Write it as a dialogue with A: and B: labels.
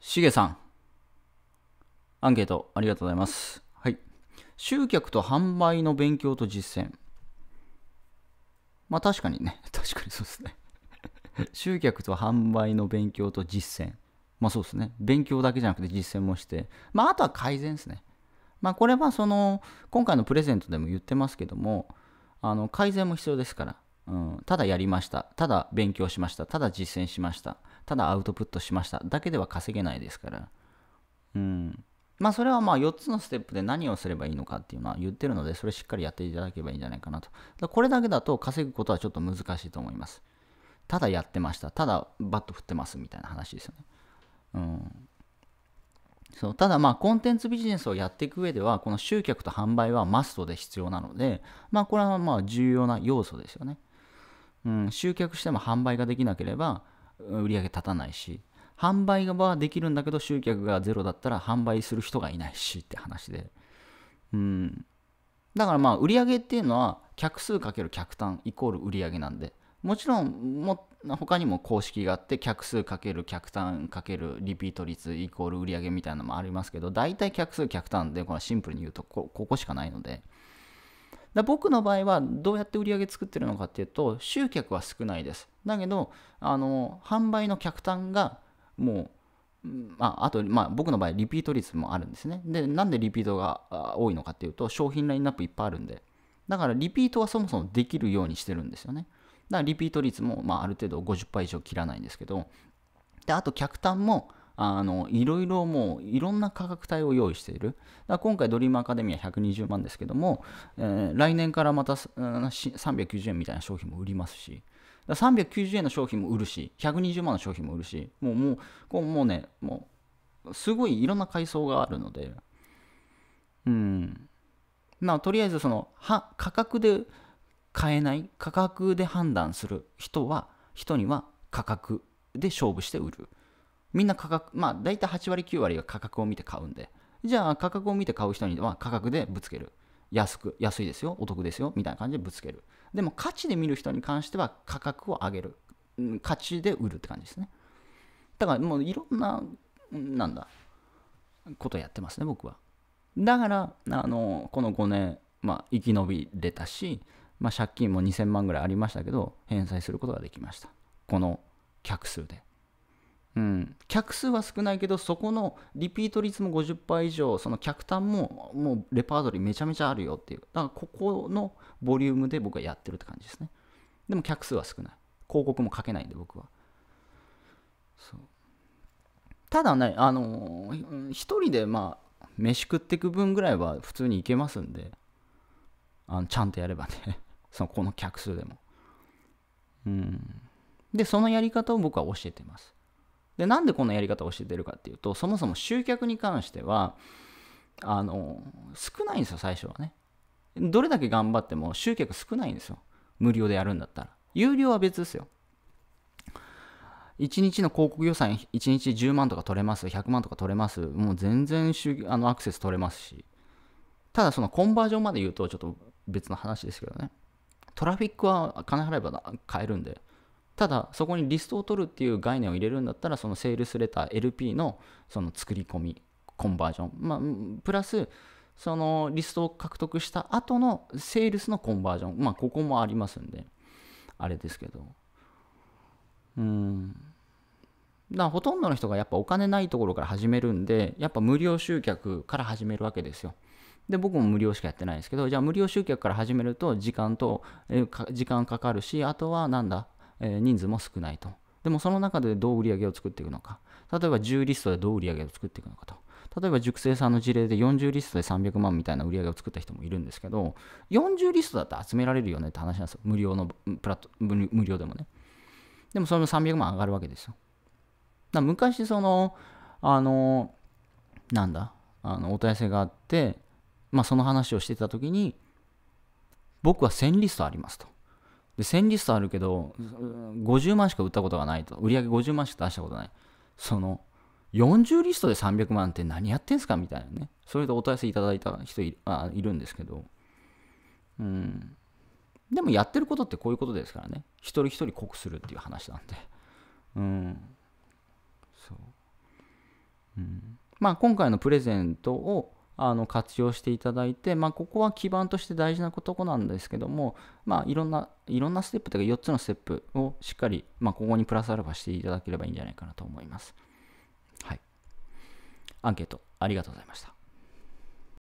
A: しげさん。アンケートありがとうございます。はい。集客と販売の勉強と実践。まあ確かにね。確かにそうですね。集客と販売の勉強と実践。まあそうですね。勉強だけじゃなくて実践もして。まああとは改善ですね。まあこれはその、今回のプレゼントでも言ってますけども、あの改善も必要ですから。うん、ただやりました。ただ勉強しました。ただ実践しました。ただアウトプットしましただけでは稼げないですから。うん。まあそれはまあ4つのステップで何をすればいいのかっていうのは言ってるので、それしっかりやっていただけばいいんじゃないかなと。だこれだけだと稼ぐことはちょっと難しいと思います。ただやってました。ただバット振ってますみたいな話ですよね。うん。そうただまあコンテンツビジネスをやっていく上ではこの集客と販売はマストで必要なのでまあこれはまあ重要な要素ですよね。うん、集客しても販売ができなければ売り上げ立たないし、販売はできるんだけど集客がゼロだったら販売する人がいないしって話で。うん。だからまあ売り上げっていうのは客数かける客単イコール売り上げなんで、もちろんも他にも公式があって客数かける客単かけるリピート率イコール売り上げみたいなのもありますけど、大体客数客単でこれシンプルに言うとここしかないので、だ僕の場合はどうやって売り上げ作ってるのかっていうと集客は少ないです。だけどあの販売の客単がもう、まあ、あと、まあ、僕の場合リピート率もあるんですね。でなんでリピートが多いのかっていうと商品ラインナップいっぱいあるんでだからリピートはそもそもできるようにしてるんですよね。だからリピート率も、まあ、ある程度50%以上切らないんですけどであと客単もあの、いろいろもう、いろんな価格帯を用意している。だ今回、ドリームアカデミーは120万ですけども、えー、来年からまた、うん、390円みたいな商品も売りますし、だ390円の商品も売るし、120万の商品も売るし、もう、もう、こうもうね、もう、すごいいろんな階層があるので、うん。まあ、とりあえず、その、は、価格で買えない、価格で判断する人は、人には価格で勝負して売る。みんな価格、まあ大体8割9割が価格を見て買うんで、じゃあ価格を見て買う人には価格でぶつける。安く、安いですよ、お得ですよ、みたいな感じでぶつける。でも価値で見る人に関しては価格を上げる。価値で売るって感じですね。だからもういろんな、なんだ、ことやってますね、僕は。だから、あの、この5年、まあ生き延びれたし、まあ借金も2000万ぐらいありましたけど、返済することができました。この客数で。うん、客数は少ないけどそこのリピート率も50%以上その客単ももうレパートリーめちゃめちゃあるよっていうだからここのボリュームで僕はやってるって感じですねでも客数は少ない広告もかけないんで僕はそうただねあの一人でまあ飯食ってく分ぐらいは普通にいけますんであのちゃんとやればね そのこの客数でもうんでそのやり方を僕は教えてますで、なんでこんなやり方を教えてるかっていうと、そもそも集客に関しては、あの、少ないんですよ、最初はね。どれだけ頑張っても集客少ないんですよ。無料でやるんだったら。有料は別ですよ。1日の広告予算1日10万とか取れます、100万とか取れます、もう全然あのアクセス取れますし、ただそのコンバージョンまで言うとちょっと別の話ですけどね、トラフィックは金払えば買えるんで、ただそこにリストを取るっていう概念を入れるんだったらそのセールスレター LP のその作り込みコンバージョン、まあ、プラスそのリストを獲得した後のセールスのコンバージョンまあここもありますんであれですけどうんだほとんどの人がやっぱお金ないところから始めるんでやっぱ無料集客から始めるわけですよで僕も無料しかやってないですけどじゃあ無料集客から始めると時間と時間かかるしあとはなんだえ人数も少ないと。でもその中でどう売り上げを作っていくのか。例えば10リストでどう売り上げを作っていくのかと。例えば熟成さんの事例で40リストで300万みたいな売り上げを作った人もいるんですけど、40リストだって集められるよねって話なんですよ。無料のプラット、無料でもね。でもそれも300万上がるわけですよ。だ昔その、あの、なんだ、あの、お問い合わせがあって、まあその話をしてた時に、僕は1000リストありますと。で、1000リストあるけど、50万しか売ったことがないと。売り上げ50万しか出したことない。その、40リストで300万って何やってんすかみたいなね。それでお問い合わせいただいた人いあいるんですけど。うん。でもやってることってこういうことですからね。一人一人濃くするっていう話なんで。うん。そう。うん、まあ今回のプレゼントをあの活用していただいて、まあ、ここは基盤として大事なことなんですけども、まあ、いろんな、いろんなステップというか4つのステップをしっかり、まあ、ここにプラスアルファしていただければいいんじゃないかなと思います。はい。アンケートありがとうございました。